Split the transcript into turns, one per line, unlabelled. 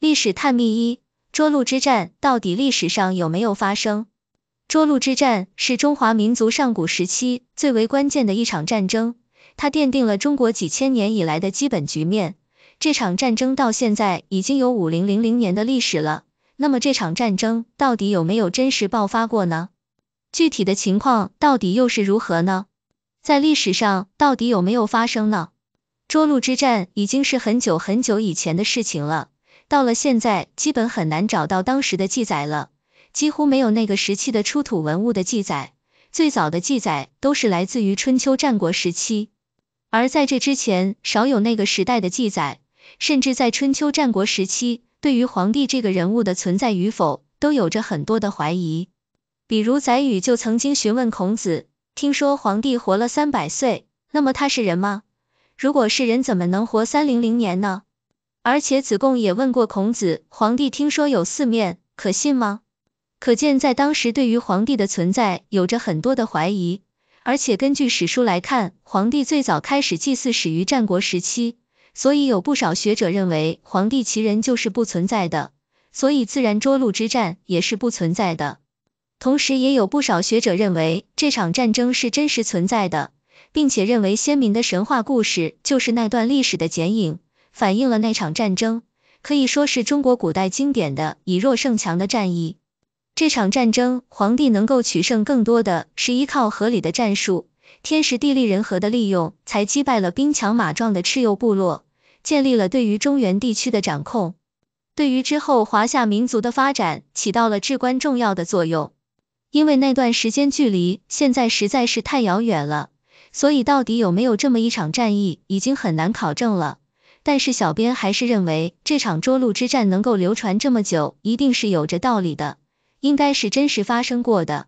历史探秘一：涿鹿之战到底历史上有没有发生？涿鹿之战是中华民族上古时期最为关键的一场战争，它奠定了中国几千年以来的基本局面。这场战争到现在已经有五零零零年的历史了。那么这场战争到底有没有真实爆发过呢？具体的情况到底又是如何呢？在历史上到底有没有发生呢？涿鹿之战已经是很久很久以前的事情了。到了现在，基本很难找到当时的记载了，几乎没有那个时期的出土文物的记载。最早的记载都是来自于春秋战国时期，而在这之前，少有那个时代的记载。甚至在春秋战国时期，对于皇帝这个人物的存在与否，都有着很多的怀疑。比如宰予就曾经询问孔子：“听说皇帝活了三百岁，那么他是人吗？如果是人，怎么能活三零零年呢？”而且子贡也问过孔子：“皇帝听说有四面，可信吗？”可见在当时对于皇帝的存在有着很多的怀疑。而且根据史书来看，皇帝最早开始祭祀始于战国时期，所以有不少学者认为皇帝其人就是不存在的，所以自然涿鹿之战也是不存在的。同时也有不少学者认为这场战争是真实存在的，并且认为先民的神话故事就是那段历史的剪影。反映了那场战争，可以说是中国古代经典的以弱胜强的战役。这场战争，皇帝能够取胜更多的是依靠合理的战术、天时地利人和的利用，才击败了兵强马壮的蚩尤部落，建立了对于中原地区的掌控，对于之后华夏民族的发展起到了至关重要的作用。因为那段时间距离现在实在是太遥远了，所以到底有没有这么一场战役，已经很难考证了。但是小编还是认为，这场涿鹿之战能够流传这么久，一定是有着道理的，应该是真实发生过的。